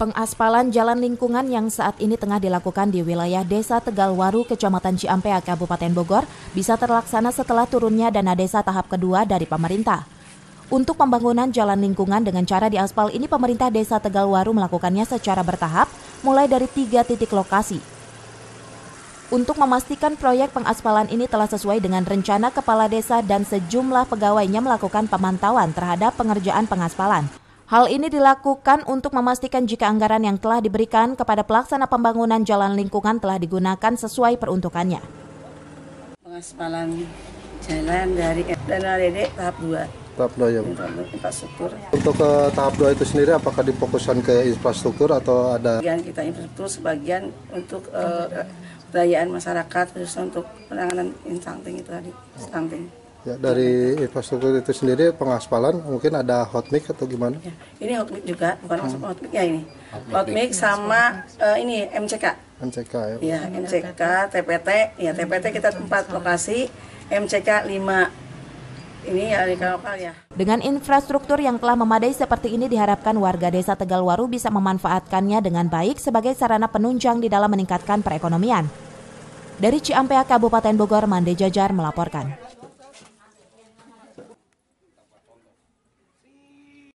Pengaspalan jalan lingkungan yang saat ini tengah dilakukan di wilayah Desa Tegalwaru, Kecamatan Ciampea, Kabupaten Bogor, bisa terlaksana setelah turunnya dana desa tahap kedua dari pemerintah. Untuk pembangunan jalan lingkungan dengan cara diaspal ini pemerintah Desa Tegalwaru melakukannya secara bertahap mulai dari tiga titik lokasi. Untuk memastikan proyek pengaspalan ini telah sesuai dengan rencana kepala desa dan sejumlah pegawainya melakukan pemantauan terhadap pengerjaan pengaspalan. Hal ini dilakukan untuk memastikan jika anggaran yang telah diberikan kepada pelaksana pembangunan jalan lingkungan telah digunakan sesuai peruntukannya. Pengaspalan jalan dari Danau Dedek tahap 2 tahap 2 ya Bu. Untuk ke eh, tahap 2 itu sendiri apakah difokuskan ke infrastruktur atau ada? Sebagian kita infrastruktur, sebagian untuk uh, eh, masyarakat, khususnya untuk penanganan stunting itu tadi, stunting. Ya, dari infrastruktur itu sendiri pengaspalan mungkin ada hot mix atau gimana? Ya, ini hot mix juga, bukan hmm. hot mix ya ini. Hot mix sama uh, ini MCK. MCK ya. Iya, MCK, TPT, ya TPT ya, kita tempat lokasi, MCK 5. Ini ya di lokal ya. Dengan infrastruktur yang telah memadai seperti ini diharapkan warga desa Tegalwaru bisa memanfaatkannya dengan baik sebagai sarana penunjang di dalam meningkatkan perekonomian. Dari Ciampea, Kabupaten Bogor, Mande Jajar melaporkan.